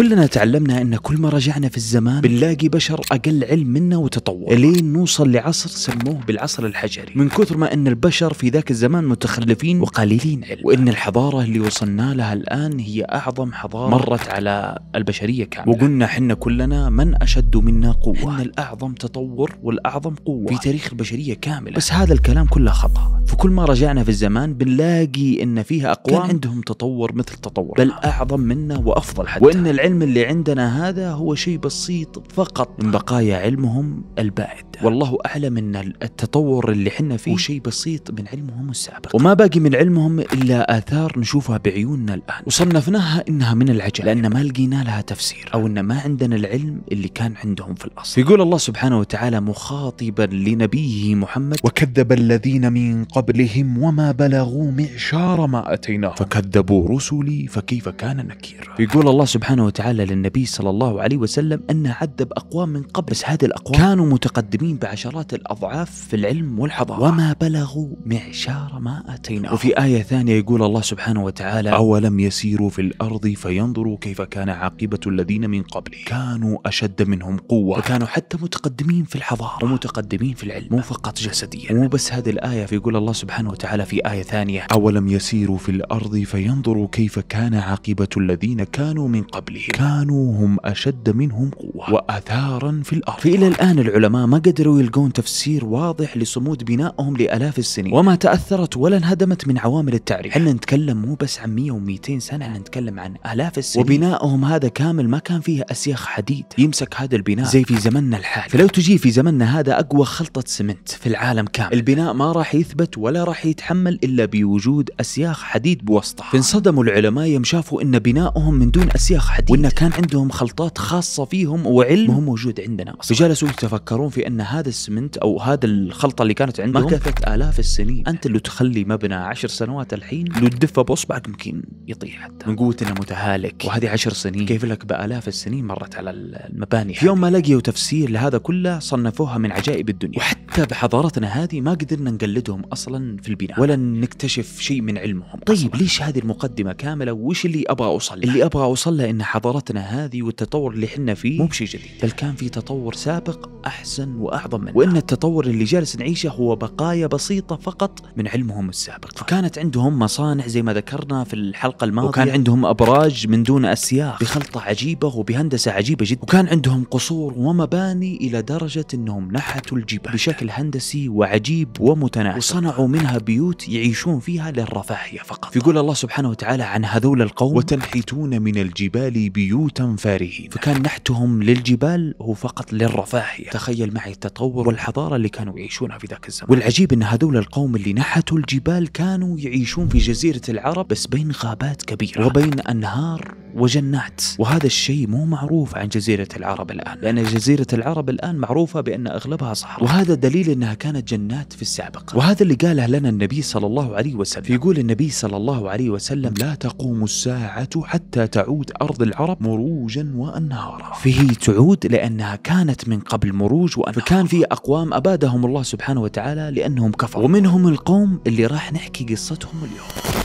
كلنا تعلمنا ان كل ما رجعنا في الزمان بنلاقي بشر اقل علم منا وتطور لين نوصل لعصر سموه بالعصر الحجري من كثر ما ان البشر في ذاك الزمان متخلفين وقليلين علم وان الحضاره اللي وصلنا لها الان هي اعظم حضاره مرت على البشريه كامله وقلنا حنا كلنا من اشد منا قوه حنا الاعظم تطور والاعظم قوه في تاريخ البشريه كامله بس هذا الكلام كله خطا فكل ما رجعنا في الزمان بنلاقي ان فيها اقوام كان عندهم تطور مثل تطور بل اعظم منا وافضل حتى وان العلم العلم اللي عندنا هذا هو شيء بسيط فقط من بقايا علمهم الباعد والله أعلم أن التطور اللي حنا فيه شيء بسيط من علمهم السابق وما باقي من علمهم إلا آثار نشوفها بعيوننا الآن وصنفناها إنها من العجائب لأن ما لقينا لها تفسير أو أن ما عندنا العلم اللي كان عندهم في الأصل يقول الله سبحانه وتعالى مخاطبا لنبيه محمد وكذب الذين من قبلهم وما بلغوا معشار ما أتيناهم فكذبوا رسلي فكيف كان نكير يقول الله سبحانه وتعالى للنبي صلى الله عليه وسلم أنه عذب أقوام من قبل بس هذه الأقوام كانوا متقدمين بعشرات الأضعاف في العلم والحضارة وما بلغوا معشار ما أتيناهم وفي آية ثانية يقول الله سبحانه وتعالى أولم يسيروا في الأرض فينظروا كيف كان عاقبة الذين من قبل كانوا أشد منهم قوة وكانوا حتى متقدمين في الحضارة ومتقدمين في العلم مو فقط جسديا مو بس هذه الآية فيقول الله سبحانه وتعالى في آية ثانية أولم يسيروا في الأرض فينظروا كيف كان عاقبة الذين كانوا من قبل بهم كانوا هم أشد منهم قوة وأثارا في الأرض فإلى الآن العلماء ما قدروا يلقون تفسير واضح لصمود بنائهم لألاف السنين وما تأثرت ولا انهدمت من عوامل التعريف احنا نتكلم مو بس عن 100 و200 سنة احنا نتكلم عن آلاف السنين وبنائهم هذا كامل ما كان فيه أسياخ حديد يمسك هذا البناء زي في زمننا الحالي فلو تجي في زمننا هذا أقوى خلطة سمنت في العالم كامل البناء ما راح يثبت ولا راح يتحمل إلا بوجود أسياخ حديد بوسطها فانصدموا العلماء يوم شافوا أن بنائهم من دون أسياخ حديد وأنه كان عندهم خلطات خاصة فيهم وعلم هو موجود عندنا أصلاً. يتفكرون في أن هذا السمنت أو هذا الخلطة اللي كانت عندهم مكثت آلاف السنين أنت اللي تخلي مبنى عشر سنوات الحين لو تدفه بأصبعك يمكن يطيح حتى من قوة أنه متهالك وهذه عشر سنين كيف لك بآلاف السنين مرت على المباني في يوم ما لقيوا تفسير لهذا كله صنفوها من عجائب الدنيا وحتى بحضارتنا هذه ما قدرنا نقلدهم أصلا في البناء ولا نكتشف شيء من علمهم طيب أصلاً. ليش هذه المقدمة كاملة وش اللي أبغى أوصل اللي أبغى أوصل له إن حضارتنا هذه والتطور اللي حنا فيه مو بشيء جديد بل كان في تطور سابق أحسن وأعظم منه وإن التطور اللي جالس نعيشه هو بقايا بسيطة فقط من علمهم السابق فكانت طيب. عندهم مصانع زي ما ذكرنا في الحلقة الماضية وكان عندهم أبراج من دون أسياخ بخلطة عجيبة وبهندسة عجيبة جدا وكان عندهم قصور ومباني إلى درجة أنهم نحتوا الجبال بشكل هندسي وعجيب ومتناسق وصنعوا منها بيوت يعيشون فيها للرفاهية فقط فيقول الله سبحانه وتعالى عن هذول القوم وتنحتون من الجبال بيوتا فارهين فكان نحتهم للجبال هو فقط للرفاهية تخيل معي التطور والحضارة اللي كانوا يعيشونها في ذاك الزمن والعجيب أن هذول القوم اللي نحتوا الجبال كانوا يعيشون في جزيرة العرب بس بين غابات كبيرة وبين أنهار وجنات وهذا الشيء مو معروف عن جزيرة العرب الآن لأن جزيرة العرب الآن معروفة بأن أغلبها صحراء وهذا دليل أنها كانت جنات في السابق وهذا اللي قاله لنا النبي صلى الله عليه وسلم يقول النبي صلى الله عليه وسلم لا تقوم الساعة حتى تعود أرض العرب الحرب مروجا وأنهارا فيه تعود لأنها كانت من قبل مروج وأنهار فكان في أقوام أبادهم الله سبحانه وتعالى لأنهم كفروا ومنهم القوم اللي راح نحكي قصتهم اليوم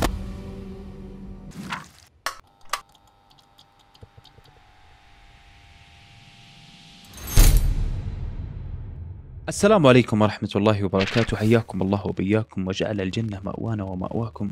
السلام عليكم ورحمة الله وبركاته حياكم الله وبياكم وجعل الجنة مأوانا ومأواكم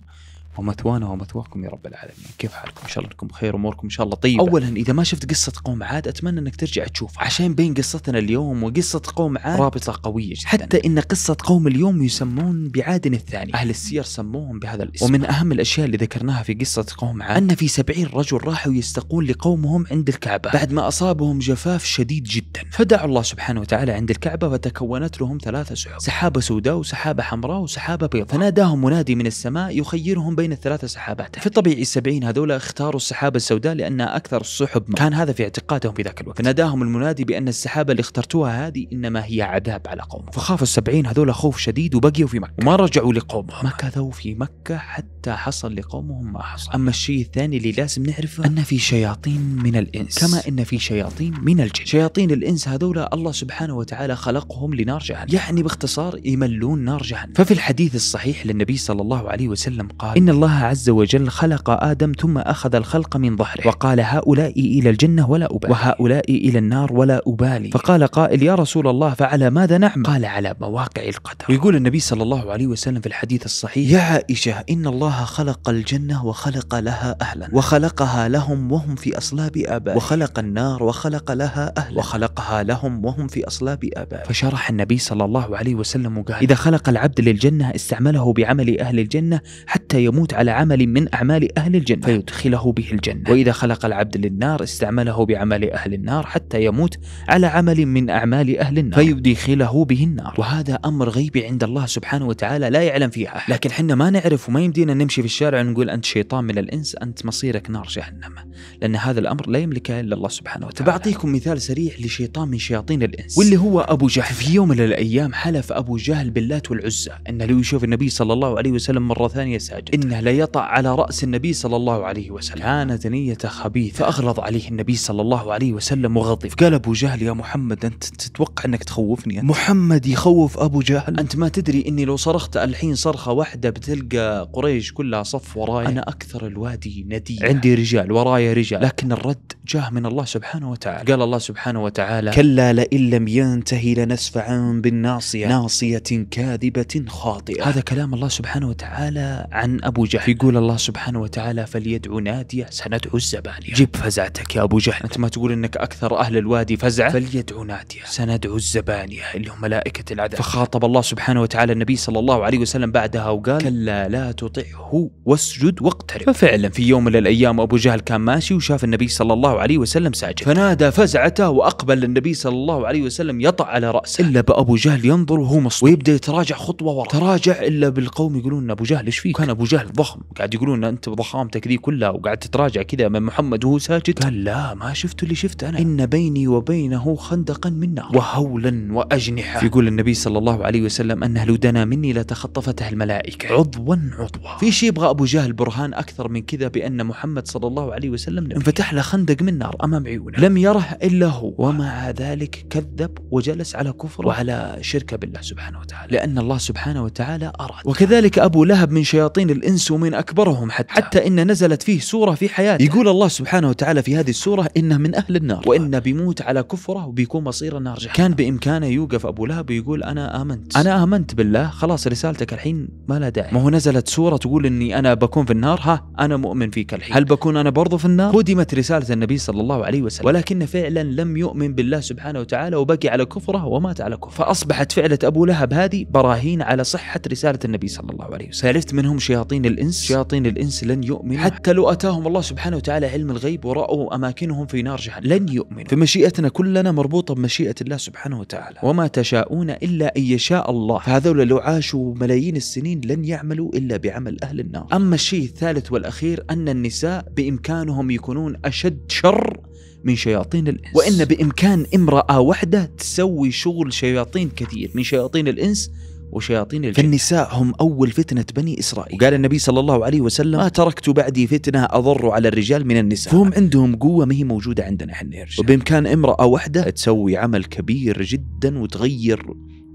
ومثوانا ومثواكم يا رب العالمين كيف حالكم ان شاء الله انكم بخير اموركم ان شاء الله طيبه اولا اذا ما شفت قصه قوم عاد اتمنى انك ترجع تشوف عشان بين قصتنا اليوم وقصه قوم عاد رابطه قويه جدا حتى ان قصه قوم اليوم يسمون بعاد الثاني اهل السير سموهم بهذا الاسم ومن اهم الاشياء اللي ذكرناها في قصه قوم عاد ان في سبعين رجل راحوا يستقون لقومهم عند الكعبه بعد ما اصابهم جفاف شديد جدا فدعوا الله سبحانه وتعالى عند الكعبه فتكونت لهم ثلاثه سحب سحابه سوداء وسحابه حمراء وسحابه بيضاء فناداهم منادي من السماء يخيرهم بين الثلاثة سحابات في الطبيعي السبعين هذول اختاروا السحابة السوداء لأنها أكثر السحب مر. كان هذا في اعتقادهم في ذاك الوقت فناداهم المنادي بأن السحابة اللي اخترتوها هذه إنما هي عذاب على قوم فخاف السبعين هذول خوف شديد وبقيوا في مكة وما رجعوا لقومهم ما كذوا في مكة حتى حصل لقومهم ما حصل أما الشيء الثاني اللي لازم نعرفه أن في شياطين من الإنس كما أن في شياطين من الجن شياطين الإنس هذول الله سبحانه وتعالى خلقهم لنار جهنم يعني باختصار يملون نار جهنم ففي الحديث الصحيح للنبي صلى الله عليه وسلم قال إن الله عز وجل خلق آدم ثم أخذ الخلق من ظهره وقال هؤلاء إلى الجنة ولا أبالي وهؤلاء إلى النار ولا أبالي فقال قائل يا رسول الله فعلى ماذا نعمل قال على مواقع القدر ويقول النبي صلى الله عليه وسلم في الحديث الصحيح يا عائشة إن الله خلق الجنة وخلق لها أهلا وخلقها لهم وهم في أصلاب أبا وخلق النار وخلق لها أهلا وخلقها لهم وهم في أصلاب أبا فشرح النبي صلى الله عليه وسلم وقال إذا خلق العبد للجنة استعمله بعمل أهل الجنة حتى يموت يموت على عمل من أعمال أهل الجنة فيدخله به الجنة وإذا خلق العبد للنار استعمله بعمل أهل النار حتى يموت على عمل من أعمال أهل النار فيدخله به النار وهذا أمر غيبي عند الله سبحانه وتعالى لا يعلم فيه أحد لكن حنا ما نعرف وما يمدينا نمشي في الشارع ونقول أنت شيطان من الإنس أنت مصيرك نار جهنم لأن هذا الأمر لا يملكه إلا الله سبحانه وتعالى بعطيكم مثال سريع لشيطان من شياطين الإنس واللي هو أبو جهل في يوم من الأيام حلف أبو جهل باللات والعزى أنه لو يشوف النبي صلى الله عليه وسلم مرة ثانية ساجد إن لا ليطأ على رأس النبي صلى الله عليه وسلم كانت نيته خبيثه فأغلظ عليه النبي صلى الله عليه وسلم وغضب قال أبو جهل يا محمد أنت تتوقع أنك تخوفني أنت. محمد يخوف أبو جهل أنت ما تدري أني لو صرخت الحين صرخة واحدة بتلقى قريش كلها صف وراي أنا أكثر الوادي نديا عندي رجال وراي رجال لكن الرد جاه من الله سبحانه وتعالى قال الله سبحانه وتعالى كلا لئن لم ينتهي لنسفعا بالناصية ناصية كاذبة خاطئة هذا كلام الله سبحانه وتعالى عن أبو أبو جهل يقول الله سبحانه وتعالى فليدعو نادية سندعو الزبانية جيب فزعتك يا أبو جهل أنت ما تقول أنك أكثر أهل الوادي فزعة فليدعو نادية سندعو الزبانية اللي هم ملائكة العذاب فخاطب الله سبحانه وتعالى النبي صلى الله عليه وسلم بعدها وقال كلا لا تطعه واسجد واقترب ففعلا في يوم من الأيام أبو جهل كان ماشي وشاف النبي صلى الله عليه وسلم ساجد فنادى فزعته وأقبل النبي صلى الله عليه وسلم يطع على رأسه إلا بأبو جهل ينظر وهو مصدوم ويبدأ يتراجع خطوة ورا تراجع إلا بالقوم يقولون أبو جهل إيش فيك كان أبو جهل ضخم قاعد يقولون انت ضخامتك ذي كلها وقاعد تتراجع كذا من محمد وهو ساجد قال لا ما شفت اللي شفت انا ان بيني وبينه خندقا من نار وهولا واجنحه يقول النبي صلى الله عليه وسلم انه لو دنا مني لتخطفته الملائكه عضوا عضوا في شيء يبغى ابو جهل برهان اكثر من كذا بان محمد صلى الله عليه وسلم انفتح له خندق من نار امام عيونه لم يره الا هو ومع ذلك كذب وجلس على كفر وعلى شركه بالله سبحانه وتعالى لان الله سبحانه وتعالى اراد وكذلك ابو لهب من شياطين الانس الإنس ومن أكبرهم حتى حتى إن نزلت فيه سورة في حياته يقول الله سبحانه وتعالى في هذه السورة إنه من أهل النار وإنه بيموت على كفره وبيكون مصير النار جهنم كان بإمكانه يوقف أبو لهب ويقول أنا آمنت أنا آمنت بالله خلاص رسالتك الحين ما لها داعي ما هو نزلت سورة تقول إني أنا بكون في النار ها أنا مؤمن فيك الحين هل بكون أنا برضو في النار قدمت رسالة النبي صلى الله عليه وسلم ولكن فعلا لم يؤمن بالله سبحانه وتعالى وبقي على كفره ومات على كفره فأصبحت فعلة أبو لهب هذه براهين على صحة رسالة النبي صلى الله عليه وسلم ثالث منهم شياطين شياطين الإنس شياطين الإنس لن يؤمن حتى لو أتاهم الله سبحانه وتعالى علم الغيب ورأوا أماكنهم في نار جهنم لن يؤمن فمشيئتنا كلنا مربوطة بمشيئة الله سبحانه وتعالى وما تشاءون إلا أن يشاء الله فهذول لو عاشوا ملايين السنين لن يعملوا إلا بعمل أهل النار أما الشيء الثالث والأخير أن النساء بإمكانهم يكونون أشد شر من شياطين الإنس وإن بإمكان امرأة واحدة تسوي شغل شياطين كثير من شياطين الإنس وشياطين الجن فالنساء هم أول فتنة بني إسرائيل وقال النبي صلى الله عليه وسلم ما تركت بعدي فتنة أضر على الرجال من النساء فهم عندهم قوة ما هي موجودة عندنا احنا يا وبإمكان امرأة واحدة تسوي عمل كبير جدا وتغير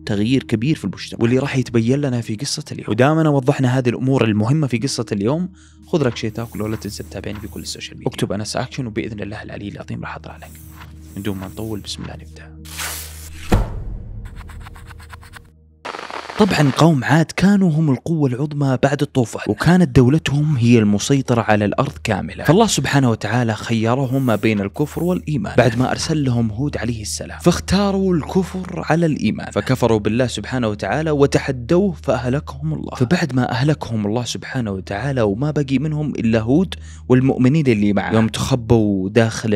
تغيير كبير في المجتمع واللي راح يتبين لنا في قصة اليوم ودامنا وضحنا هذه الأمور المهمة في قصة اليوم خذ لك شيء تاكله ولا تنسى تتابعني في كل السوشيال ميديا اكتب أنس أكشن وبإذن الله العلي العظيم راح أطلع لك من دون ما نطول بسم الله نبدأ طبعا قوم عاد كانوا هم القوة العظمى بعد الطوفان وكانت دولتهم هي المسيطرة على الأرض كاملة فالله سبحانه وتعالى خيرهم ما بين الكفر والإيمان بعد ما أرسل لهم هود عليه السلام فاختاروا الكفر على الإيمان فكفروا بالله سبحانه وتعالى وتحدوه فأهلكهم الله فبعد ما أهلكهم الله سبحانه وتعالى وما بقي منهم إلا هود والمؤمنين اللي معه يوم تخبوا داخل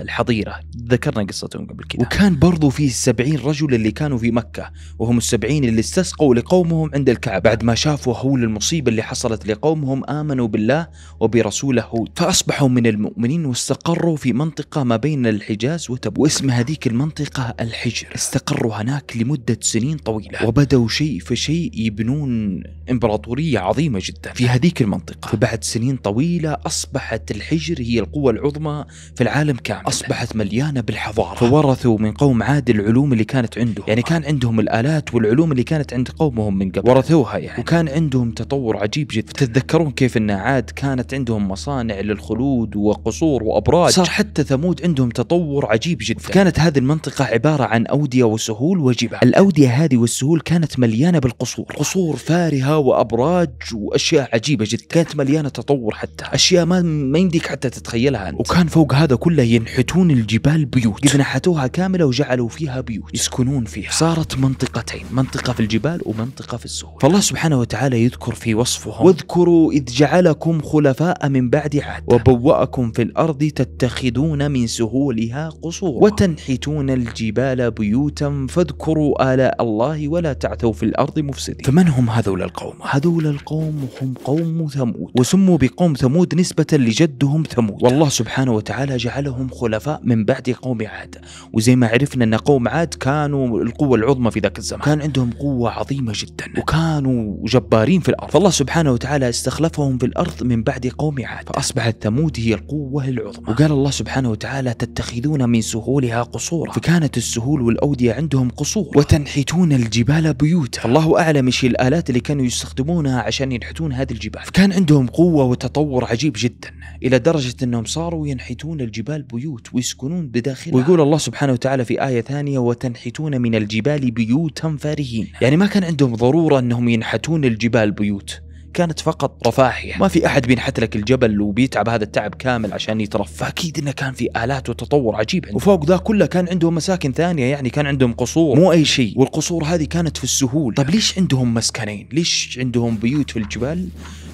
الحظيرة ذكرنا قصتهم قبل كذا وكان برضو في السبعين رجل اللي كانوا في مكة وهم السبعين اللي استسلموا استسقوا لقومهم عند الكعبة بعد ما شافوا هول المصيبة اللي حصلت لقومهم آمنوا بالله وبرسوله هود فأصبحوا من المؤمنين واستقروا في منطقة ما بين الحجاز وتبوك واسم هذيك المنطقة الحجر استقروا هناك لمدة سنين طويلة وبدأوا شيء فشيء يبنون إمبراطورية عظيمة جدا في هذيك المنطقة فبعد سنين طويلة أصبحت الحجر هي القوة العظمى في العالم كامل أصبحت مليانة بالحضارة فورثوا من قوم عاد العلوم اللي كانت عنده يعني كان عندهم الآلات والعلوم اللي كانت عند قومهم من قبل ورثوها يعني وكان عندهم تطور عجيب جدا تتذكرون كيف ان عاد كانت عندهم مصانع للخلود وقصور وأبراج صار حتى ثمود عندهم تطور عجيب جدا فكانت هذه المنطقة عبارة عن أودية وسهول وجبال الأودية هذه والسهول كانت مليانة بالقصور قصور فارهة وأبراج وأشياء عجيبة جدا كانت مليانة تطور حتى أشياء ما, ما يمديك حتى تتخيلها أنت وكان فوق هذا كله ينحتون الجبال بيوت ينحتوها كاملة وجعلوا فيها بيوت يسكنون فيها صارت منطقتين منطقة في الجبال الجبال ومنطقة في السهول فالله سبحانه وتعالى يذكر في وصفهم واذكروا إذ جعلكم خلفاء من بعد عاد وبوأكم في الأرض تتخذون من سهولها قصورا وتنحتون الجبال بيوتا فاذكروا آلاء الله ولا تعثوا في الأرض مفسدين فمن هم هذول القوم؟ هذول القوم هم قوم ثمود وسموا بقوم ثمود نسبة لجدهم ثمود والله سبحانه وتعالى جعلهم خلفاء من بعد قوم عاد وزي ما عرفنا أن قوم عاد كانوا القوة العظمى في ذاك الزمان كان عندهم قوة عظيمة جدا وكانوا جبارين في الأرض فالله سبحانه وتعالى استخلفهم في الأرض من بعد قوم عاد فأصبحت ثمود هي القوة العظمى وقال الله سبحانه وتعالى تتخذون من سهولها قصورا فكانت السهول والأودية عندهم قصور وتنحتون الجبال بيوتا الله أعلم إيش الآلات اللي كانوا يستخدمونها عشان ينحتون هذه الجبال فكان عندهم قوة وتطور عجيب جدا إلى درجة أنهم صاروا ينحتون الجبال بيوت ويسكنون بداخلها ويقول الله سبحانه وتعالى في آية ثانية وتنحتون من الجبال بيوتا فارهين يعني ما كان عندهم ضرورة أنهم ينحتون الجبال بيوت كانت فقط رفاهية ما في أحد بينحت لك الجبل وبيتعب هذا التعب كامل عشان يترف فأكيد أنه كان في آلات وتطور عجيب عندهم. وفوق ذا كله كان عندهم مساكن ثانية يعني كان عندهم قصور مو أي شيء والقصور هذه كانت في السهول طب ليش عندهم مسكنين ليش عندهم بيوت في الجبال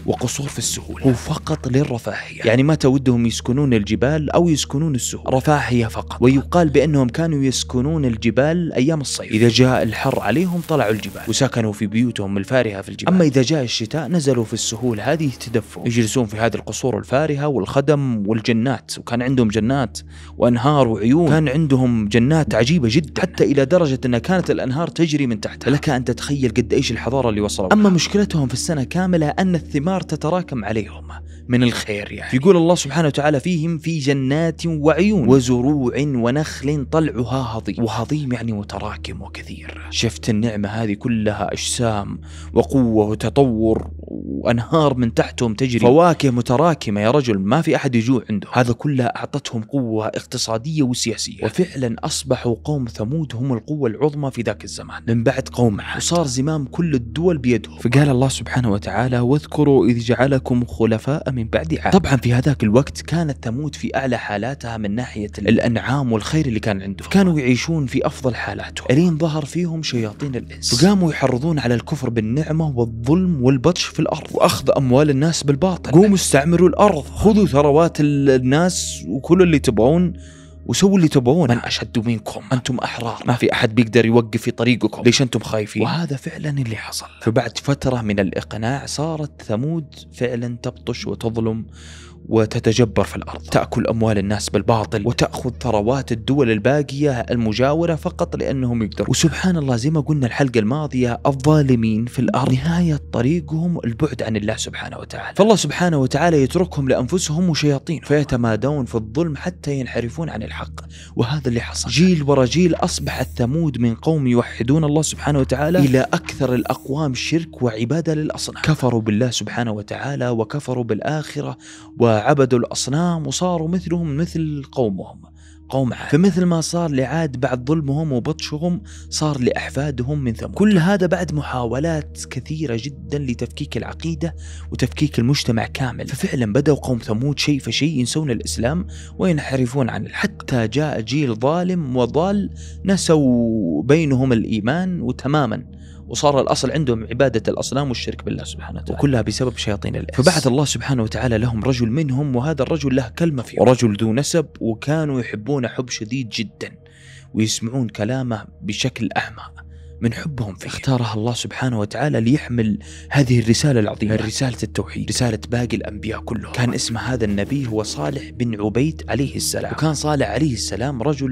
وقصور في السهولة وفقط للرفاهية يعني ما تودهم يسكنون الجبال أو يسكنون السهول رفاهية فقط ويقال بأنهم كانوا يسكنون الجبال أيام الصيف إذا جاء الحر عليهم طلعوا الجبال وسكنوا في بيوتهم الفارهة في الجبال أما إذا جاء الشتاء نزلوا في السهول هذه تدفوا يجلسون في هذه القصور الفارهة والخدم والجنات وكان عندهم جنات وأنهار وعيون كان عندهم جنات عجيبة جدا حتى إلى درجة أن كانت الأنهار تجري من تحتها لك أن تتخيل قد إيش الحضارة اللي وصلوا أما مشكلتهم في السنة كاملة أن الثمار الأشجار تتراكم عليهم من الخير يعني يقول الله سبحانه وتعالى فيهم في جنات وعيون وزروع ونخل طلعها هضيم وهضيم يعني متراكم وكثير شفت النعمة هذه كلها أجسام وقوة وتطور وأنهار من تحتهم تجري فواكه متراكمة يا رجل ما في أحد يجوع عنده هذا كله أعطتهم قوة اقتصادية وسياسية وفعلا أصبحوا قوم ثمود هم القوة العظمى في ذاك الزمان من بعد قوم عاد وصار زمام كل الدول بيدهم فقال الله سبحانه وتعالى واذكروا إذ جعلكم خلفاء من بعد عاد طبعا في هذاك الوقت كانت تموت في أعلى حالاتها من ناحية الأنعام والخير اللي كان عندهم كانوا يعيشون في أفضل حالاتهم ألين ظهر فيهم شياطين الإنس وقاموا يحرضون على الكفر بالنعمة والظلم والبطش في الأرض وأخذ أموال الناس بالباطل قوموا استعمروا الأرض خذوا ثروات الناس وكل اللي تبغون وسووا اللي تبغونه من أشد منكم أنتم أحرار ما في أحد بيقدر يوقف في طريقكم ليش أنتم خايفين وهذا فعلا اللي حصل فبعد فترة من الإقناع صارت ثمود فعلا تبطش وتظلم وتتجبر في الأرض تأكل أموال الناس بالباطل وتأخذ ثروات الدول الباقية المجاورة فقط لأنهم يقدروا وسبحان الله زي ما قلنا الحلقة الماضية الظالمين في الأرض نهاية طريقهم البعد عن الله سبحانه وتعالى فالله سبحانه وتعالى يتركهم لأنفسهم وشياطين فيتمادون في الظلم حتى ينحرفون عن الحق وهذا اللي حصل جيل ورا جيل أصبح الثمود من قوم يوحدون الله سبحانه وتعالى إلى أكثر الأقوام شرك وعبادة للأصنام كفروا بالله سبحانه وتعالى وكفروا بالآخرة و وعبدوا الأصنام وصاروا مثلهم مثل قومهم قوم عاد فمثل ما صار لعاد بعد ظلمهم وبطشهم صار لأحفادهم من ثمود كل هذا بعد محاولات كثيرة جدا لتفكيك العقيدة وتفكيك المجتمع كامل ففعلا بدأوا قوم ثمود شيء فشيء ينسون الإسلام وينحرفون عن حتى جاء جيل ظالم وضال نسوا بينهم الإيمان وتماما وصار الاصل عندهم عباده الاصنام والشرك بالله سبحانه وتعالى وكلها بسبب شياطين الانس فبعث الله سبحانه وتعالى لهم رجل منهم وهذا الرجل له كلمه فيه ورجل ذو نسب وكانوا يحبونه حب شديد جدا ويسمعون كلامه بشكل اعمى من حبهم فيه اختارها الله سبحانه وتعالى ليحمل هذه الرسالة العظيمة رسالة التوحيد رسالة باقي الأنبياء كلهم كان اسم هذا النبي هو صالح بن عبيد عليه السلام وكان صالح عليه السلام رجل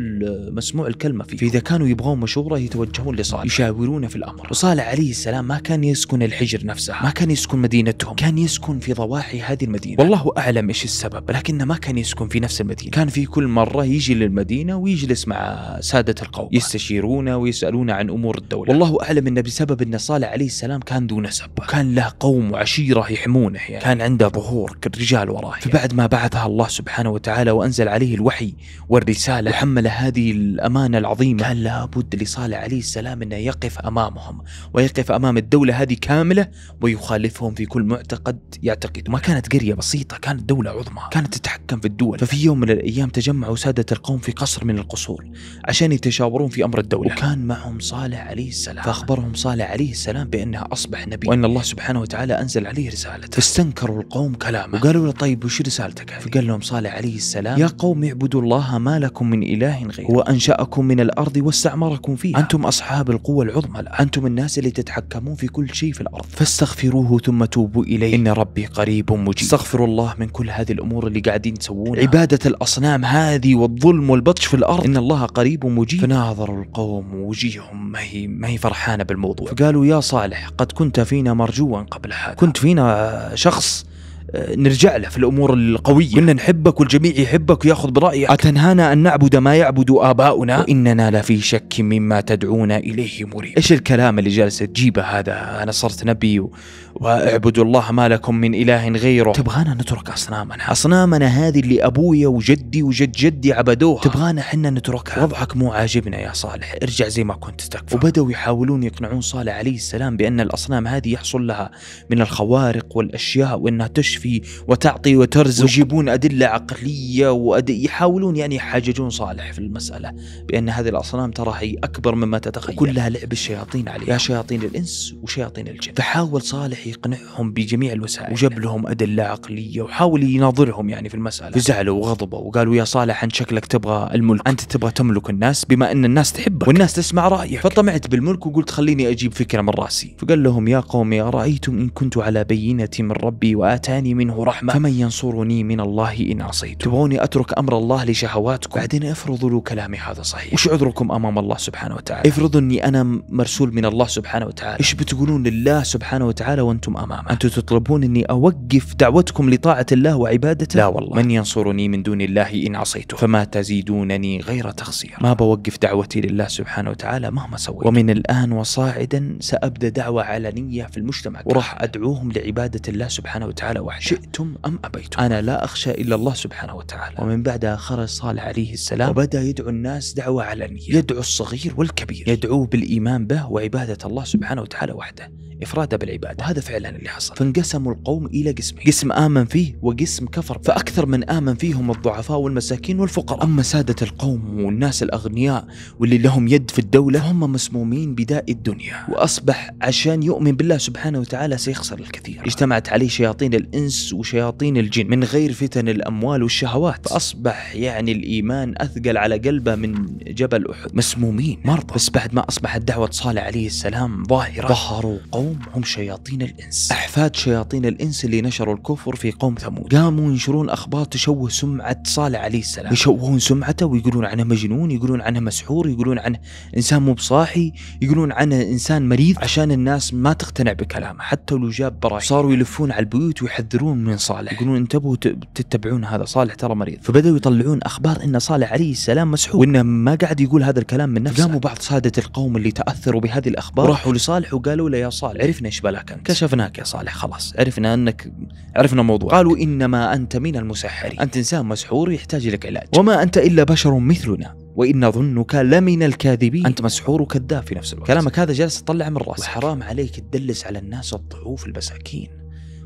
مسموع الكلمة فيه فإذا كانوا يبغون مشورة يتوجهون لصالح يشاورونه في الأمر وصالح عليه السلام ما كان يسكن الحجر نفسها ما كان يسكن مدينتهم كان يسكن في ضواحي هذه المدينة والله أعلم إيش السبب لكنه ما كان يسكن في نفس المدينة كان في كل مرة يجي للمدينة ويجلس مع سادة القوم يستشيرونه ويسألونه عن أمور الدولة الدولة والله أعلم أنه بسبب أن صالح عليه السلام كان ذو نسب كان له قوم وعشيرة يحمونه يعني. كان عنده ظهور كالرجال وراه يعني. فبعد ما بعثها الله سبحانه وتعالى وأنزل عليه الوحي والرسالة وحمل هذه الأمانة العظيمة كان لابد لصالح عليه السلام أنه يقف أمامهم ويقف أمام الدولة هذه كاملة ويخالفهم في كل معتقد يعتقد ما كانت قرية بسيطة كانت دولة عظمى كانت تتحكم في الدول ففي يوم من الأيام تجمعوا سادة القوم في قصر من القصور عشان يتشاورون في أمر الدولة وكان معهم صالح عليه عليه السلام فأخبرهم صالح عليه السلام بأنه أصبح نبي وأن الله سبحانه وتعالى أنزل عليه رسالته فاستنكروا القوم كلامه وقالوا له طيب وش رسالتك هذه؟ فقال لهم صالح عليه السلام يا قوم اعبدوا الله ما لكم من إله غيره هو أنشأكم من الأرض واستعمركم فيها أنتم أصحاب القوة العظمى الآن أنتم الناس اللي تتحكمون في كل شيء في الأرض فاستغفروه ثم توبوا إليه إن ربي قريب مجيب استغفروا الله من كل هذه الأمور اللي قاعدين تسوونها عبادة الأصنام هذه والظلم والبطش في الأرض إن الله قريب مجيب فناظروا القوم وجيههم مهيم ما هي فرحانة بالموضوع فقالوا يا صالح قد كنت فينا مرجوا قبل هذا كنت فينا شخص آه، نرجع له في الامور القويه كنا نحبك والجميع يحبك وياخذ برايك اتنهانا ان نعبد ما يعبد اباؤنا واننا لفي شك مما تدعونا اليه مريب ايش الكلام اللي جالس تجيبه هذا انا صرت نبي و... واعبدوا الله ما لكم من إله غيره تبغانا نترك أصنامنا أصنامنا هذه اللي أبويا وجدي وجد جدي عبدوها تبغانا حنا نتركها وضعك مو عاجبنا يا صالح ارجع زي ما كنت تكفى وبدأوا يحاولون يقنعون صالح عليه السلام بأن الأصنام هذه يحصل لها من الخوارق والأشياء وأنها تشفي وتعطي وترزق ويجيبون أدلة عقلية يحاولون يعني يحاججون صالح في المسألة بأن هذه الأصنام ترى هي أكبر مما تتخيل كلها لعب الشياطين عليها يا شياطين الإنس وشياطين الجن فحاول صالح يقنعهم بجميع الوسائل وجاب لهم أدلة عقلية وحاول يناظرهم يعني في المسألة فزعلوا وغضبوا وقالوا يا صالح أنت شكلك تبغى الملك أنت تبغى تملك الناس بما أن الناس تحبك والناس تسمع رأيك فطمعت بالملك وقلت خليني أجيب فكرة من رأسي فقال لهم يا قوم أرأيتم إن كنت على بينة من ربي وآتاني منه رحمة فمن ينصرني من الله إن عصيت تبغوني أترك أمر الله لشهواتكم بعدين افرضوا له كلامي هذا صحيح وش عذركم أمام الله سبحانه وتعالى افرضوا أني أنا مرسول من الله سبحانه وتعالى إيش بتقولون لله سبحانه وتعالى وأنتم أمامه أنتم تطلبون أني أوقف دعوتكم لطاعة الله وعبادته لا والله من ينصرني من دون الله إن عصيته فما تزيدونني غير تخسير ما بوقف دعوتي لله سبحانه وتعالى مهما سويت ومن الآن وصاعدا سأبدأ دعوة علنية في المجتمع وراح أدعوهم لعبادة الله سبحانه وتعالى وحده شئتم أم أبيتم أنا لا أخشى إلا الله سبحانه وتعالى ومن بعدها خرج صالح عليه السلام وبدأ يدعو الناس دعوة علنية يدعو الصغير والكبير يدعوه بالإيمان به وعبادة الله سبحانه وتعالى وحده إفراده بالعبادة وهذا فعلا اللي حصل فانقسموا القوم إلى قسمين قسم آمن فيه وقسم كفر فأكثر من آمن فيهم الضعفاء والمساكين والفقراء أما سادة القوم والناس الأغنياء واللي لهم يد في الدولة هم مسمومين بداء الدنيا وأصبح عشان يؤمن بالله سبحانه وتعالى سيخسر الكثير اجتمعت عليه شياطين الإنس وشياطين الجن من غير فتن الأموال والشهوات فأصبح يعني الإيمان أثقل على قلبه من جبل أحد مسمومين مرضى بس بعد ما أصبحت دعوة صالح عليه السلام ظاهرة ظهروا قوم هم شياطين الإنس الإنس أحفاد شياطين الإنس اللي نشروا الكفر في قوم ثمود قاموا ينشرون أخبار تشوه سمعة صالح عليه السلام يشوهون سمعته ويقولون عنه مجنون يقولون عنه مسحور يقولون عنه إنسان مو بصاحي يقولون عنه إنسان مريض عشان الناس ما تقتنع بكلامه حتى لو جاب براي صاروا يلفون على البيوت ويحذرون من صالح يقولون انتبهوا تتبعون هذا صالح ترى مريض فبدأوا يطلعون أخبار أن صالح عليه السلام مسحور وأنه ما قاعد يقول هذا الكلام من نفسه قاموا بعض سادة القوم اللي تأثروا بهذه الأخبار راحوا لصالح وقالوا له يا صالح عرفنا ايش بلاك انت كشف شفناك يا صالح خلاص عرفنا انك عرفنا الموضوع قالوا انما انت من المسحرين انت انسان مسحور يحتاج لك علاج وما انت الا بشر مثلنا وإن ظنك لمن الكاذبين أنت مسحور وكذاب في نفس الوقت كلامك هذا جالس تطلع من راسك وحرام عليك تدلس على الناس الضعوف البساكين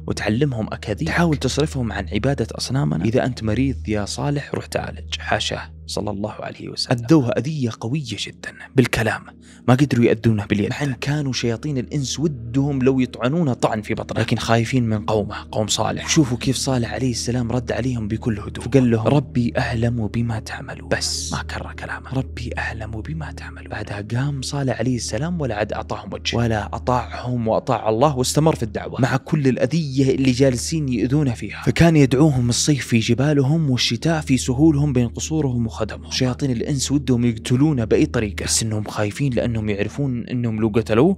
وتعلمهم أكاذيب تحاول تصرفهم عن عبادة أصنامنا إذا أنت مريض يا صالح روح تعالج حاشاه صلى الله عليه وسلم أدوها أذية قوية جدا بالكلام ما قدروا يأدونها باليد مع أن كانوا شياطين الإنس ودهم لو يطعنون طعن في بطنه لكن خايفين من قومه قوم صالح شوفوا كيف صالح عليه السلام رد عليهم بكل هدوء فقال لهم ربي أعلم بما تعملون بس ما كرر كلامه ربي أعلم بما تعملون بعدها قام صالح عليه السلام ولا عاد أعطاهم وجه ولا أطاعهم وأطاع الله واستمر في الدعوة مع كل الأذية اللي جالسين يؤذونه فيها فكان يدعوهم الصيف في جبالهم والشتاء في سهولهم بين قصورهم وخ... خدمه شياطين الإنس ودهم يقتلونه بأي طريقة بس إنهم خايفين لأنهم يعرفون إنهم لو قتلوه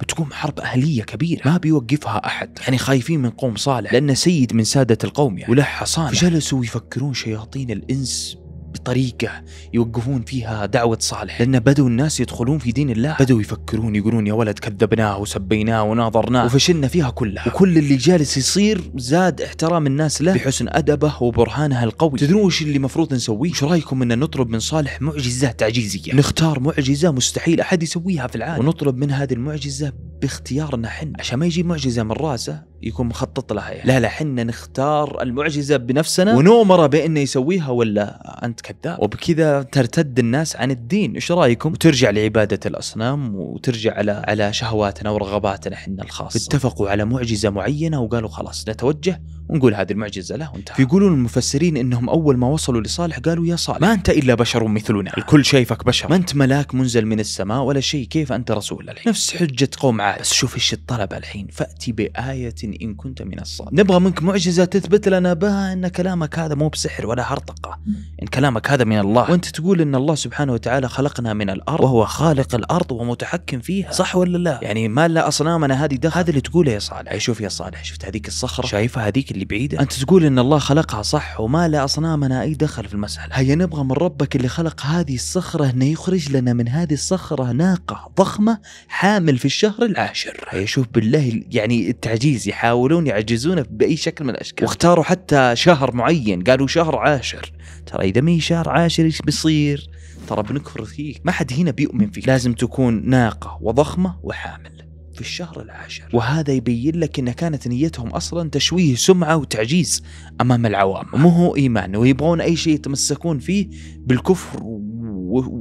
بتقوم حرب أهلية كبيرة ما بيوقفها أحد يعني خايفين من قوم صالح لأنه سيد من سادة القوم يعني وله حصانة فجلسوا يفكرون شياطين الإنس طريقة يوقفون فيها دعوة صالح لأن بدوا الناس يدخلون في دين الله بدوا يفكرون يقولون يا ولد كذبناه وسبيناه وناظرناه وفشلنا فيها كلها وكل اللي جالس يصير زاد احترام الناس له بحسن أدبه وبرهانه القوي تدرون وش اللي مفروض نسويه وش رايكم ان نطلب من صالح معجزة تعجيزية نختار معجزة مستحيل أحد يسويها في العالم ونطلب من هذه المعجزة باختيارنا حنا عشان ما يجي معجزة من راسه يكون مخطط لها يعني. لا لا حنا نختار المعجزة بنفسنا ونؤمر بأنه يسويها ولا أنت كذاب وبكذا ترتد الناس عن الدين إيش رأيكم وترجع لعبادة الأصنام وترجع على على شهواتنا ورغباتنا حنا الخاصة اتفقوا على معجزة معينة وقالوا خلاص نتوجه ونقول هذه المعجزة له وانتهى فيقولون المفسرين انهم اول ما وصلوا لصالح قالوا يا صالح ما انت الا بشر مثلنا الكل شايفك بشر ما انت ملاك منزل من السماء ولا شيء كيف انت رسول الحين نفس حجة قوم عاد بس شوف ايش الطلب الحين فأتي بآية إن كنت من الصادقين نبغى منك معجزة تثبت لنا بها أن كلامك هذا مو بسحر ولا هرطقة إن كلامك هذا من الله وأنت تقول أن الله سبحانه وتعالى خلقنا من الأرض وهو خالق الأرض ومتحكم فيها صح ولا لا يعني ما لا أصنامنا هذه دخل هذا اللي تقوله يا صالح شوف يا صالح شفت هذيك الصخرة شايفها هذيك اللي بعيدة أنت تقول أن الله خلقها صح وما لا أصنامنا أي دخل في المسألة هيا نبغى من ربك اللي خلق هذه الصخرة أنه يخرج لنا من هذه الصخرة ناقة ضخمة حامل في الشهر العام العاشر شوف بالله يعني التعجيز يحاولون يعجزونه باي شكل من الاشكال واختاروا حتى شهر معين قالوا شهر عاشر ترى اذا ما شهر عاشر ايش بيصير ترى بنكفر فيك ما حد هنا بيؤمن فيك لازم تكون ناقه وضخمه وحامل في الشهر العاشر وهذا يبين لك أن كانت نيتهم أصلا تشويه سمعة وتعجيز أمام العوام مو هو إيمان ويبغون أي شيء يتمسكون فيه بالكفر و...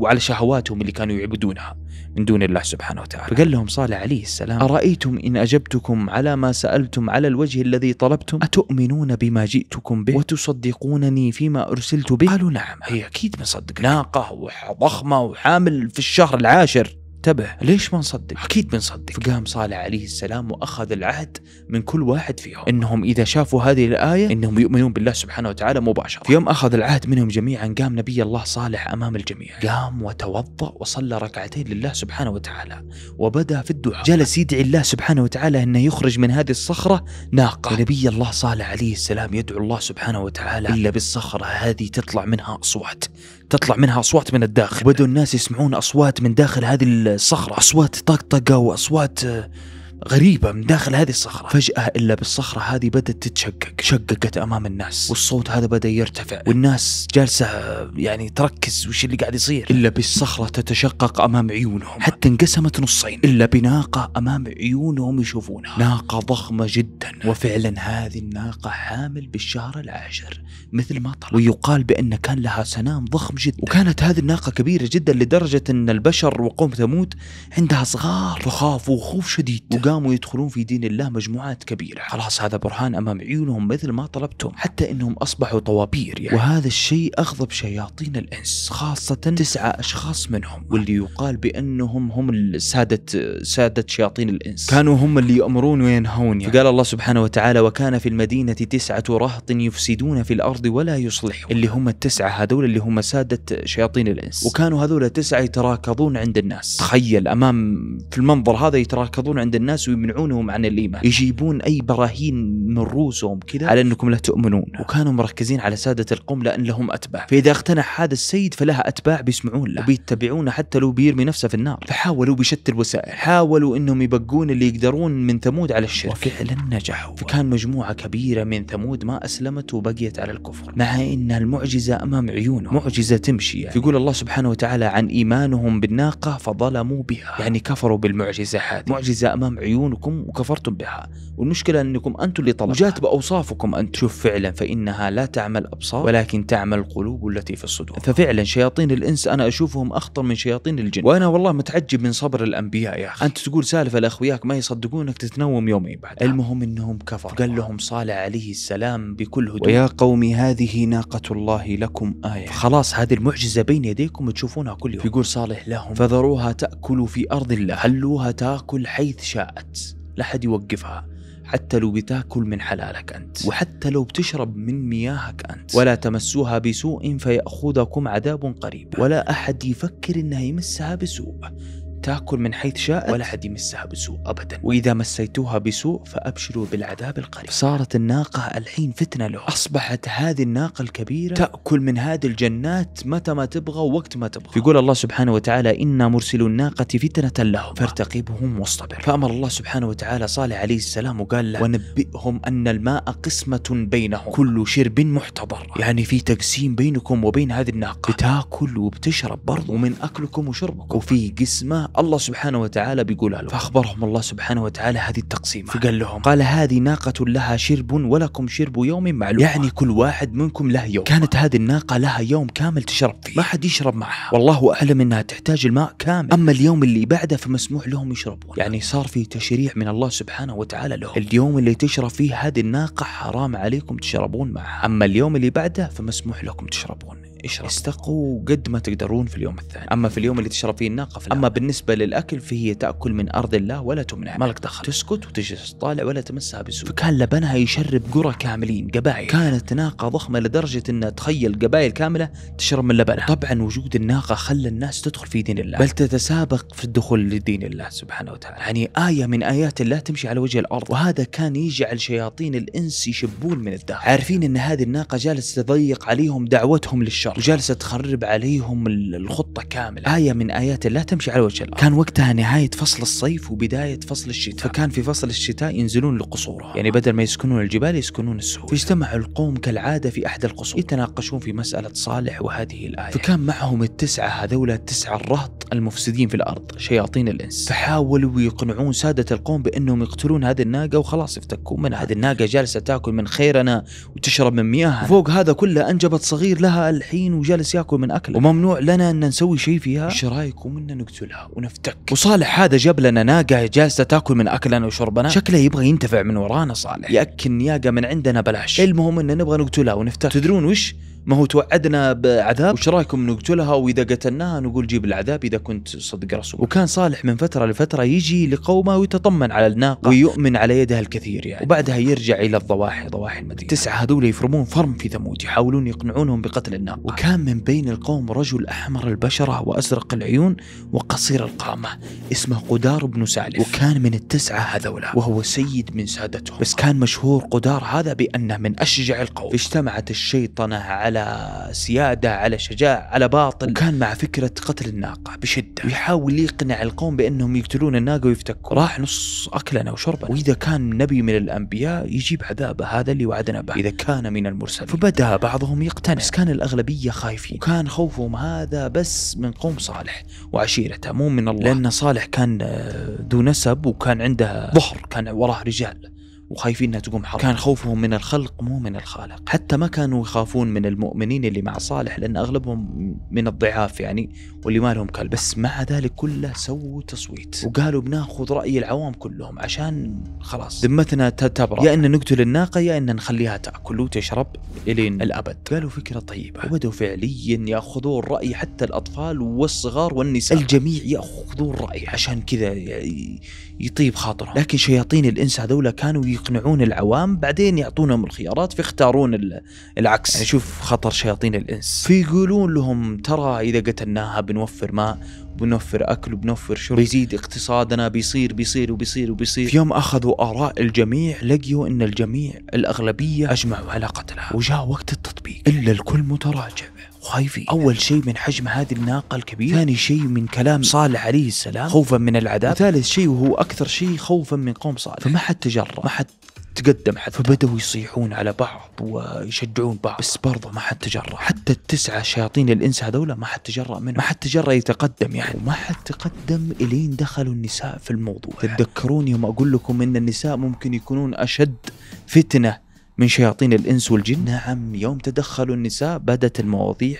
وعلى شهواتهم اللي كانوا يعبدونها من دون الله سبحانه وتعالى فقال لهم صالح عليه السلام أرأيتم إن أجبتكم على ما سألتم على الوجه الذي طلبتم أتؤمنون بما جئتكم به وتصدقونني فيما أرسلت به قالوا نعم هي أكيد مصدق ناقة وضخمة وحامل في الشهر العاشر انتبه ليش ما نصدق أكيد بنصدق فقام صالح عليه السلام وأخذ العهد من كل واحد فيهم أنهم إذا شافوا هذه الآية أنهم يؤمنون بالله سبحانه وتعالى مباشرة في يوم أخذ العهد منهم جميعا قام نبي الله صالح أمام الجميع قام وتوضأ وصلى ركعتين لله سبحانه وتعالى وبدأ في الدعاء جلس يدعي الله سبحانه وتعالى أنه يخرج من هذه الصخرة ناقة نبي الله صالح عليه السلام يدعو الله سبحانه وتعالى إلا بالصخرة هذه تطلع منها أصوات تطلع منها اصوات من الداخل وبدوا الناس يسمعون اصوات من داخل هذه الصخره اصوات طقطقه واصوات آه، غريبة من داخل هذه الصخرة فجأة إلا بالصخرة هذه بدأت تتشقق شققت أمام الناس والصوت هذا بدأ يرتفع والناس جالسة يعني تركز وش اللي قاعد يصير إلا بالصخرة تتشقق أمام عيونهم حتى انقسمت نصين إلا بناقة أمام عيونهم يشوفونها ناقة ضخمة جدا وفعلا هذه الناقة حامل بالشهر العاشر مثل ما طلع ويقال بأن كان لها سنام ضخم جدا وكانت هذه الناقة كبيرة جدا لدرجة أن البشر وقوم ثمود عندها صغار فخافوا خوف شديد وقاموا يدخلون في دين الله مجموعات كبيرة خلاص هذا برهان أمام عيونهم مثل ما طلبتم حتى أنهم أصبحوا طوابير يعني وهذا الشيء أغضب شياطين الإنس خاصة تسعة أشخاص منهم واللي يقال بأنهم هم سادة سادة شياطين الإنس كانوا هم اللي يأمرون وينهون يعني. فقال الله سبحانه وتعالى وكان في المدينة تسعة رهط يفسدون في الأرض ولا يصلحون اللي هم التسعة هذول اللي هم سادة شياطين الإنس وكانوا هذول التسعة يتراكضون عند الناس تخيل أمام في المنظر هذا يتراكضون عند الناس الناس ويمنعونهم عن الايمان يجيبون اي براهين من رؤوسهم كذا على انكم لا تؤمنون وكانوا مركزين على ساده القوم لان لهم اتباع فاذا اقتنع هذا السيد فلها اتباع بيسمعون له وبيتبعونه حتى لو بيرمي نفسه في النار فحاولوا بشتى الوسائل حاولوا انهم يبقون اللي يقدرون من ثمود على الشرك وفعلا نجحوا فكان مجموعه كبيره من ثمود ما اسلمت وبقيت على الكفر مع ان المعجزه امام عيونهم معجزه تمشي يعني. يقول الله سبحانه وتعالى عن ايمانهم بالناقه فظلموا بها يعني كفروا بالمعجزه هذه معجزه امام عيونهم عيونكم وكفرتم بها والمشكلة أنكم أنتم اللي طلبتها وجات بأوصافكم أن تشوف فعلا فإنها لا تعمل أبصار ولكن تعمل القلوب التي في الصدور ففعلا شياطين الإنس أنا أشوفهم أخطر من شياطين الجن وأنا والله متعجب من صبر الأنبياء يا أخي أنت تقول سالفة لأخوياك ما يصدقونك تتنوم يومين بعد نعم. المهم أنهم كفروا قال لهم صالح عليه السلام بكل هدوء ويا قومي هذه ناقة الله لكم آية خلاص هذه المعجزة بين يديكم تشوفونها كل يوم يقول صالح لهم فذروها تأكل في أرض الله خلوها تأكل حيث شاءت بدأت لا حد يوقفها حتى لو بتاكل من حلالك أنت وحتى لو بتشرب من مياهك أنت ولا تمسوها بسوء فيأخذكم عذاب قريب ولا أحد يفكر أنها يمسها بسوء تاكل من حيث شاءت ولا حد يمسها بسوء ابدا واذا مسيتوها بسوء فابشروا بالعذاب القريب صارت الناقه الحين فتنه له اصبحت هذه الناقه الكبيره تاكل من هذه الجنات متى ما تبغى ووقت ما تبغى يقول الله سبحانه وتعالى انا مرسل الناقه فتنه لهم فارتقبهم واصطبر فامر الله سبحانه وتعالى صالح عليه السلام وقال له ونبئهم ان الماء قسمه بينهم كل شرب محتضر يعني في تقسيم بينكم وبين هذه الناقه بتاكل وبتشرب برضه ومن اكلكم وشربكم وفي قسمه الله سبحانه وتعالى بيقولها له فأخبرهم الله سبحانه وتعالى هذه التقسيمة فقال لهم قال هذه ناقة لها شرب ولكم شرب يوم معلوم يعني كل واحد منكم له يوم كانت هذه الناقة لها يوم كامل تشرب فيه ما حد يشرب معها والله أعلم أنها تحتاج الماء كامل أما اليوم اللي بعده فمسموح لهم يشربون يعني صار في تشريع من الله سبحانه وتعالى لهم اليوم اللي تشرب فيه هذه الناقة حرام عليكم تشربون معها أما اليوم اللي بعده فمسموح لكم تشربون اشرب استقوا قد ما تقدرون في اليوم الثاني اما في اليوم اللي تشرب فيه الناقه فلا اما بالنسبه للاكل فهي تاكل من ارض الله ولا تمنع مالك دخل تسكت وتجلس طالع ولا تمسها بسوء فكان لبنها يشرب قرى كاملين قبائل كانت ناقه ضخمه لدرجه انها تخيل قبائل كامله تشرب من لبنها طبعا وجود الناقه خلى الناس تدخل في دين الله بل تتسابق في الدخول لدين الله سبحانه وتعالى يعني ايه من ايات الله تمشي على وجه الارض وهذا كان يجعل شياطين الانس يشبون من الداخل عارفين ان هذه الناقه جالسه تضيق عليهم دعوتهم للشر بشر وجالسه تخرب عليهم الخطه كامله ايه من ايات لا تمشي على وجه الارض كان وقتها نهايه فصل الصيف وبدايه فصل الشتاء فكان في فصل الشتاء ينزلون لقصورها يعني بدل ما يسكنون الجبال يسكنون السهول فاجتمع القوم كالعاده في احد القصور يتناقشون في مساله صالح وهذه الايه فكان معهم التسعه هذولا التسعه الرهط المفسدين في الارض شياطين الانس فحاولوا يقنعون ساده القوم بانهم يقتلون هذه الناقه وخلاص يفتكون منها هذه الناقه جالسه تاكل من خيرنا وتشرب من مياهنا فوق هذا كله انجبت صغير لها الحين مسكين وجالس ياكل من اكله وممنوع لنا ان نسوي شيء فيها ايش رايكم ان نقتلها ونفتك وصالح هذا جاب لنا ناقه جالسه تاكل من اكلنا وشربنا شكله يبغى ينتفع من ورانا صالح ياكل نياقه من عندنا بلاش المهم ان نبغى نقتلها ونفتك تدرون وش ما هو توعدنا بعذاب وش رايكم نقتلها واذا قتلناها نقول جيب العذاب اذا كنت صدق رسول وكان صالح من فتره لفتره يجي لقومه ويتطمن على الناقه ويؤمن على يدها الكثير يعني وبعدها يرجع الى الضواحي ضواحي المدينه تسعة هذول يفرمون فرم في ثمود يحاولون يقنعونهم بقتل الناقه وكان من بين القوم رجل احمر البشره وازرق العيون وقصير القامه اسمه قدار بن سالف وكان من التسعه هذولا وهو سيد من سادتهم بس كان مشهور قدار هذا بانه من اشجع القوم اجتمعت الشيطنه على على سيادة على شجاع على باطل وكان مع فكرة قتل الناقة بشدة ويحاول يقنع القوم بأنهم يقتلون الناقة ويفتكوا راح نص أكلنا وشربنا وإذا كان نبي من الأنبياء يجيب عذابه هذا اللي وعدنا به إذا كان من المرسلين فبدأ بعضهم يقتنع بس كان الأغلبية خايفين وكان خوفهم هذا بس من قوم صالح وعشيرته مو من الله لأن صالح كان ذو آه، نسب وكان عنده ظهر كان وراه رجال وخايفين انها تقوم حرب كان خوفهم من الخلق مو من الخالق حتى ما كانوا يخافون من المؤمنين اللي مع صالح لان اغلبهم من الضعاف يعني واللي ما لهم كلب بس مع ذلك كله سووا تصويت وقالوا بناخذ راي العوام كلهم عشان خلاص ذمتنا تبرأ يا ان نقتل الناقه يا ان نخليها تاكل وتشرب الين الابد قالوا فكره طيبه وبدوا فعليا ياخذون راي حتى الاطفال والصغار والنساء الجميع ياخذون راي عشان كذا يطيب خاطره لكن شياطين الانس هذولا كانوا يقنعون العوام بعدين يعطونهم الخيارات فيختارون العكس يعني شوف خطر شياطين الانس فيقولون لهم ترى اذا قتلناها بنوفر ماء بنوفر اكل وبنوفر شرب بيزيد اقتصادنا بيصير بيصير وبيصير وبيصير في يوم اخذوا اراء الجميع لقيوا ان الجميع الاغلبيه اجمعوا على قتلها وجاء وقت التطبيق الا الكل متراجع خايفين اول شيء من حجم هذه الناقه الكبيره ثاني شيء من كلام صالح عليه السلام خوفا من العذاب وثالث شيء وهو اكثر شيء خوفا من قوم صالح فما حد تجرأ ما حد تقدم حتى فبدأوا يصيحون على بعض ويشجعون بعض بس برضه ما حد تجرأ حتى التسعة شياطين الإنس هذولا ما حد تجرأ منهم ما حد تجرأ يتقدم يعني وما حد تقدم إلين دخلوا النساء في الموضوع تتذكرون يوم أقول لكم أن النساء ممكن يكونون أشد فتنة من شياطين الإنس والجن نعم يوم تدخلوا النساء بدت المواضيع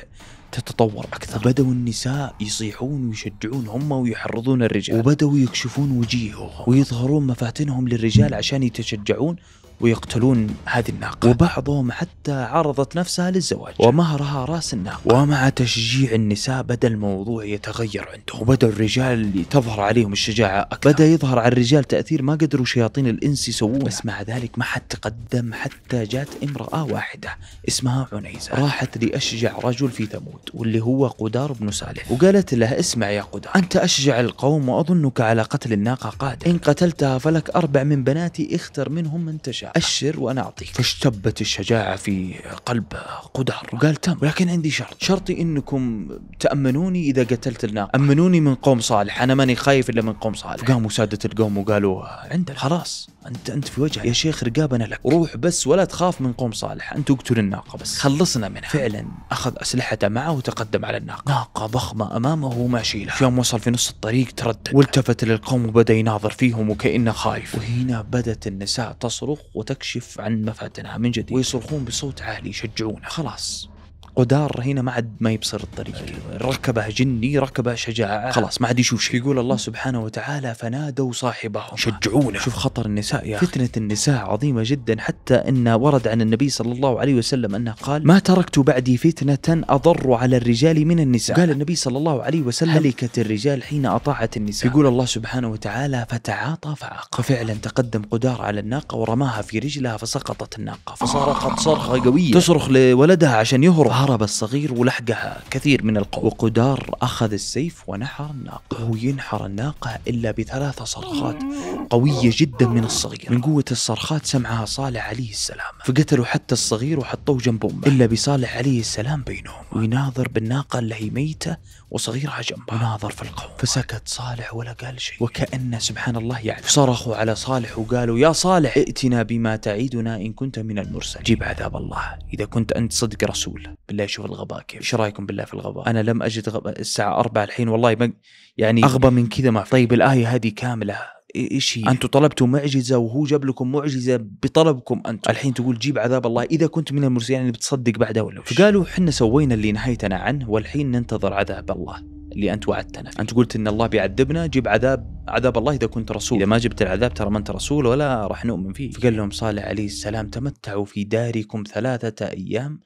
تتطور أكثر وبدأوا النساء يصيحون ويشجعون هم ويحرضون الرجال وبدأوا يكشفون وجيههم ويظهرون مفاتنهم للرجال عشان يتشجعون ويقتلون هذه الناقة وبعضهم حتى عرضت نفسها للزواج ومهرها راس الناقة ومع تشجيع النساء بدأ الموضوع يتغير عندهم وبدأ الرجال تظهر عليهم الشجاعة أكثر بدأ يظهر على الرجال تأثير ما قدروا شياطين الإنس يسوونه بس مع ذلك ما حد تقدم حتى جات امرأة واحدة اسمها عنيزة راحت لأشجع رجل في ثمود واللي هو قدار بن سالف وقالت له اسمع يا قدار أنت أشجع القوم وأظنك على قتل الناقة قادر إن قتلتها فلك أربع من بناتي اختر منهم من تشاء أشر وأنا أعطيك فاشتبت الشجاعة في قلب قدار وقال تم ولكن عندي شرط شرطي أنكم تأمنوني إذا قتلت الناقة أمنوني من قوم صالح أنا ماني خايف إلا من قوم صالح قاموا سادة القوم وقالوا عندنا خلاص أنت أنت في وجهك يا شيخ رقابنا لك روح بس ولا تخاف من قوم صالح أنت اقتل الناقة بس خلصنا منها فعلا أخذ أسلحته معه وتقدم على الناقة ناقة ضخمة أمامه وما شيلها في يوم وصل في نص الطريق تردد والتفت للقوم وبدأ يناظر فيهم وكأنه خايف وهنا بدت النساء تصرخ وتكشف عن مفاتنها من جديد ويصرخون بصوت عالي يشجعونه خلاص قدار هنا ما عاد ما يبصر الطريق أيوة. ركبه جني ركبه شجاعة خلاص ما عاد يشوف شيء يقول الله سبحانه وتعالى فنادوا صاحبهم شجعونا شوف خطر النساء يا أخي فتنة النساء عظيمة جدا حتى أن ورد عن النبي صلى الله عليه وسلم أنه قال ما تركت بعدي فتنة أضر على الرجال من النساء قال النبي صلى الله عليه وسلم هلكت الرجال حين أطاعت النساء يقول الله سبحانه وتعالى فتعاطى فعق فعلا تقدم قدار على الناقة ورماها في رجلها فسقطت الناقة فصرخت صرخة قوية تصرخ لولدها عشان يهرب هرب الصغير ولحقها كثير من القوة وقدار أخذ السيف ونحر الناقة وينحر الناقة إلا بثلاث صرخات قوية جدا من الصغير من قوة الصرخات سمعها صالح عليه السلام فقتلوا حتى الصغير وحطوه جنب أمه إلا بصالح عليه السلام بينهم ويناظر بالناقة اللي هي ميتة وصغيرها جنبها وناظر في القوم فسكت صالح ولا قال شيء وكأن سبحان الله يعني صرخوا على صالح وقالوا يا صالح ائتنا بما تعيدنا إن كنت من المرسل جيب عذاب الله إذا كنت أنت صدق رسول بالله شوف الغباء كيف إيش رأيكم بالله في الغباء أنا لم أجد غباء الساعة أربعة الحين والله يعني أغبى من كذا ما في طيب الآية هذه كاملة شيء انتم طلبتوا معجزه وهو جاب لكم معجزه بطلبكم انتم الحين تقول جيب عذاب الله اذا كنت من المرسلين اللي بتصدق بعده ولا وش فقالوا احنا سوينا اللي نهيتنا عنه والحين ننتظر عذاب الله اللي انت وعدتنا فيه. انت قلت ان الله بيعذبنا جيب عذاب عذاب الله اذا كنت رسول اذا ما جبت العذاب ترى ما انت رسول ولا راح نؤمن فيه فقال لهم صالح عليه السلام تمتعوا في داركم ثلاثه ايام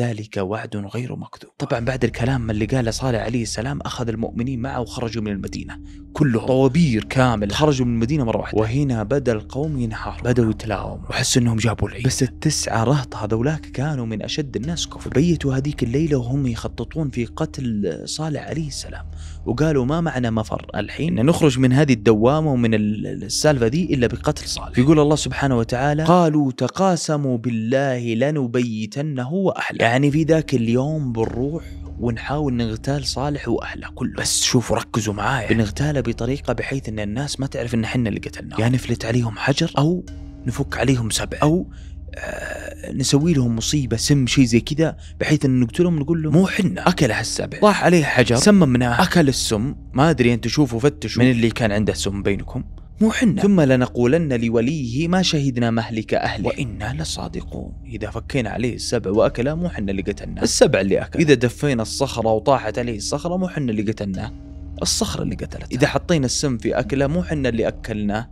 ذلك وعد غير مكذوب طبعا بعد الكلام اللي قاله صالح عليه السلام أخذ المؤمنين معه وخرجوا من المدينة كلهم طوابير كامل خرجوا من المدينة مرة واحدة وهنا بدأ القوم ينهارون بدأوا يتلاوموا وحسوا أنهم جابوا العيد بس التسعة رهط هذولاك كانوا من أشد الناس كفر بيتوا هذيك الليلة وهم يخططون في قتل صالح عليه السلام وقالوا ما معنى مفر الحين إن نخرج من هذه الدوامة ومن السالفة دي إلا بقتل صالح يقول الله سبحانه وتعالى قالوا تقاسموا بالله لنبيتنه وأهله يعني في ذاك اليوم بنروح ونحاول نغتال صالح واهله كله بس شوفوا ركزوا معايا بنغتاله بطريقه بحيث ان الناس ما تعرف ان احنا اللي قتلناه يعني نفلت عليهم حجر او نفك عليهم سبع او آه، نسوي لهم مصيبه سم شيء زي كذا بحيث ان نقتلهم نقول له مو حنا اكلها السبع طاح عليه حجر سممناه اكل السم ما ادري انت شوفوا فتشوا من اللي كان عنده سم بينكم مو حنا ثم لنقولن لوليه ما شهدنا مهلك أهله وإنا لصادقون إذا فكينا عليه السبع وأكله مو حنا اللي قتلناه السبع اللي أكل إذا دفينا الصخرة وطاحت عليه الصخرة مو حنا اللي قتلناه الصخرة اللي قتلته إذا حطينا السم في أكله مو حنا اللي أكلناه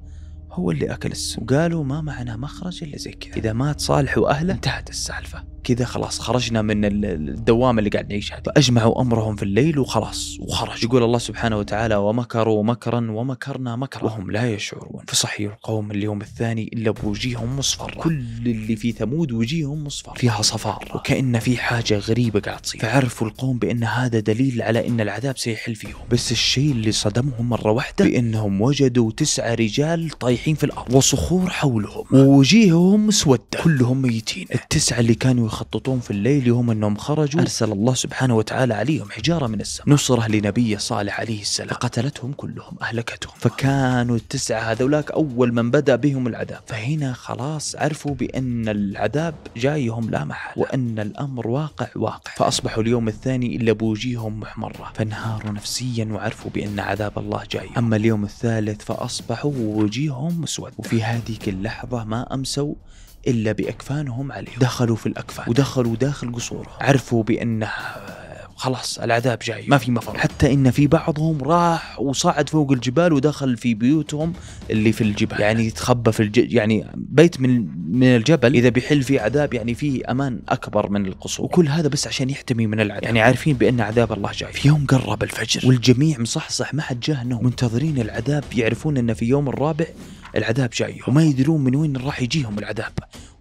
هو اللي أكل السم وقالوا ما معنا مخرج إلا زي كذا إذا مات صالح وأهله انتهت السالفة كذا خلاص خرجنا من الدوامة اللي قاعد نعيشها فأجمعوا أمرهم في الليل وخلاص وخرج يقول الله سبحانه وتعالى ومكروا مكرا ومكرنا مكرا وهم لا يشعرون فصحي القوم اليوم الثاني إلا بوجيههم مصفرة كل اللي في ثمود وجيههم مصفرة فيها صفار وكأن في حاجة غريبة قاعد تصير فعرفوا القوم بأن هذا دليل على أن العذاب سيحل فيهم بس الشيء اللي صدمهم مرة واحدة بأنهم وجدوا تسعة رجال طايحين طايحين في الارض وصخور حولهم ووجيههم مسوده كلهم ميتين التسعه اللي كانوا يخططون في الليل يوم انهم خرجوا ارسل الله سبحانه وتعالى عليهم حجاره من السماء نصره لنبيه صالح عليه السلام فقتلتهم كلهم اهلكتهم فكانوا التسعه هذولاك اول من بدا بهم العذاب فهنا خلاص عرفوا بان العذاب جايهم لا محاله وان الامر واقع واقع فاصبحوا اليوم الثاني الا بوجيههم محمره فانهاروا نفسيا وعرفوا بان عذاب الله جاي اما اليوم الثالث فاصبحوا وجيههم وجههم مسود وفي هذيك اللحظة ما أمسوا إلا بأكفانهم عليهم دخلوا في الأكفان ودخلوا داخل قصوره عرفوا بأنه خلاص العذاب جاي ما في مفر حتى ان في بعضهم راح وصعد فوق الجبال ودخل في بيوتهم اللي في الجبال يعني يتخبى في الج... يعني بيت من من الجبل اذا بيحل فيه عذاب يعني فيه امان اكبر من القصور وكل هذا بس عشان يحتمي من العذاب يعني عارفين بان عذاب الله جاي في يوم قرب الفجر والجميع مصحصح ما حد جاه منتظرين العذاب يعرفون انه في يوم الرابع العذاب جاي وما يدرون من وين راح يجيهم العذاب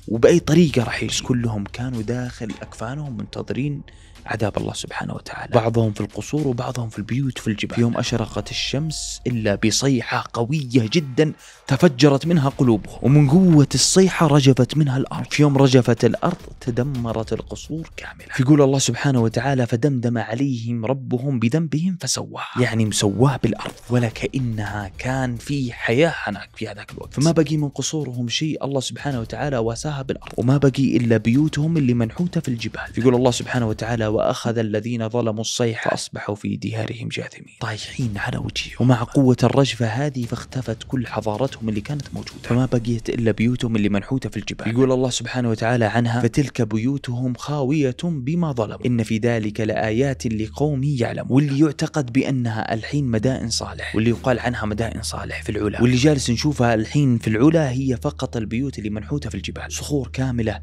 وبأي طريقة راح يجي كلهم كانوا داخل أكفانهم منتظرين عذاب الله سبحانه وتعالى بعضهم في القصور وبعضهم في البيوت في الجبال في يوم أشرقت الشمس إلا بصيحة قوية جدا تفجرت منها قلوبهم ومن قوة الصيحة رجفت منها الأرض في يوم رجفت الأرض تدمرت القصور كاملة يقول الله سبحانه وتعالى فدمدم عليهم ربهم بذنبهم فسواها يعني مسواه بالأرض ولكأنها كان في حياة هناك في هذاك الوقت فما بقي من قصورهم شيء الله سبحانه وتعالى واساها بالأرض وما بقي إلا بيوتهم اللي منحوتة في الجبال يقول الله سبحانه وتعالى وأخذ الذين ظلموا الصيحة فأصبحوا في ديارهم جاثمين طايحين على وجههم ومع قوة الرجفة هذه فاختفت كل حضارتهم اللي كانت موجودة فما بقيت إلا بيوتهم اللي منحوتة في الجبال يقول الله سبحانه وتعالى عنها فتلك بيوتهم خاوية بما ظلموا إن في ذلك لآيات لقوم يعلمون واللي يعتقد بأنها الحين مدائن صالح واللي يقال عنها مدائن صالح في العلا واللي جالس نشوفها الحين في العلا هي فقط البيوت اللي منحوتة في الجبال صخور كاملة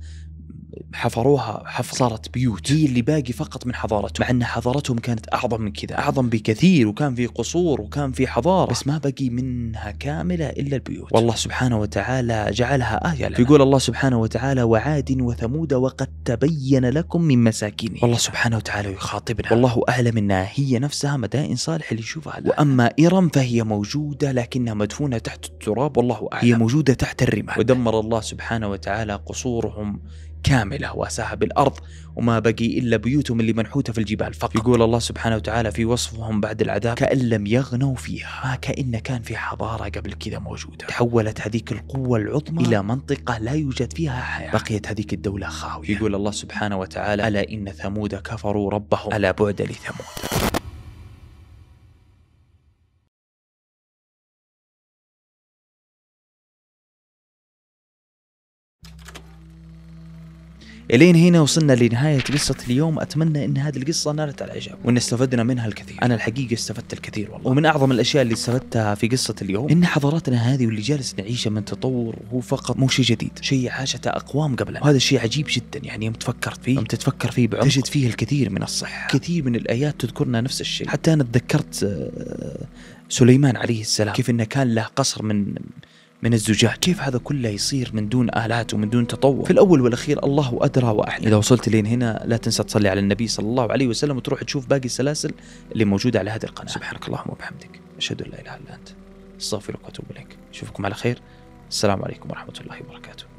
حفروها حفر صارت بيوت هي اللي باقي فقط من حضارتهم مع ان حضارتهم كانت اعظم من كذا اعظم بكثير وكان في قصور وكان في حضاره بس ما بقي منها كامله الا البيوت والله سبحانه وتعالى جعلها ايه لنا. يقول الله سبحانه وتعالى وعاد وثمود وقد تبين لكم من مساكنهم والله سبحانه وتعالى يخاطبنا والله اعلم انها هي نفسها مدائن صالح اللي يشوفها لنا. واما ارم فهي موجوده لكنها مدفونه تحت التراب والله اعلم هي موجوده تحت الرمال ودمر الله سبحانه وتعالى قصورهم كاملة وأساها بالأرض وما بقي إلا بيوتهم اللي منحوتة في الجبال فقط يقول الله سبحانه وتعالى في وصفهم بعد العذاب كأن لم يغنوا فيها ما كأن كان في حضارة قبل كذا موجودة تحولت هذيك القوة العظمى إلى منطقة لا يوجد فيها حياة بقيت هذيك الدولة خاوية يقول الله سبحانه وتعالى ألا إن ثمود كفروا ربهم ألا بعد لثمود الين هنا وصلنا لنهاية قصة اليوم أتمنى أن هذه القصة نالت على إعجاب وأن استفدنا منها الكثير أنا الحقيقة استفدت الكثير والله ومن أعظم الأشياء اللي استفدتها في قصة اليوم أن حضارتنا هذه واللي جالس نعيشها من تطور هو فقط مو شيء جديد شيء عاشته أقوام قبلنا وهذا الشيء عجيب جدا يعني يوم تفكرت فيه يوم تتفكر فيه بعمق تجد فيه الكثير من الصحة كثير من الآيات تذكرنا نفس الشيء حتى أنا تذكرت آه، سليمان عليه السلام كيف أنه كان له قصر من من الزجاج كيف هذا كله يصير من دون آلات ومن دون تطور في الأول والأخير الله أدرى وأحلى إذا وصلت لين هنا لا تنسى تصلي على النبي صلى الله عليه وسلم وتروح تشوف باقي السلاسل اللي موجودة على هذه القناة سبحانك اللهم وبحمدك أشهد أن لا إله إلا أنت استغفرك واتوب إليك أشوفكم على خير السلام عليكم ورحمة الله وبركاته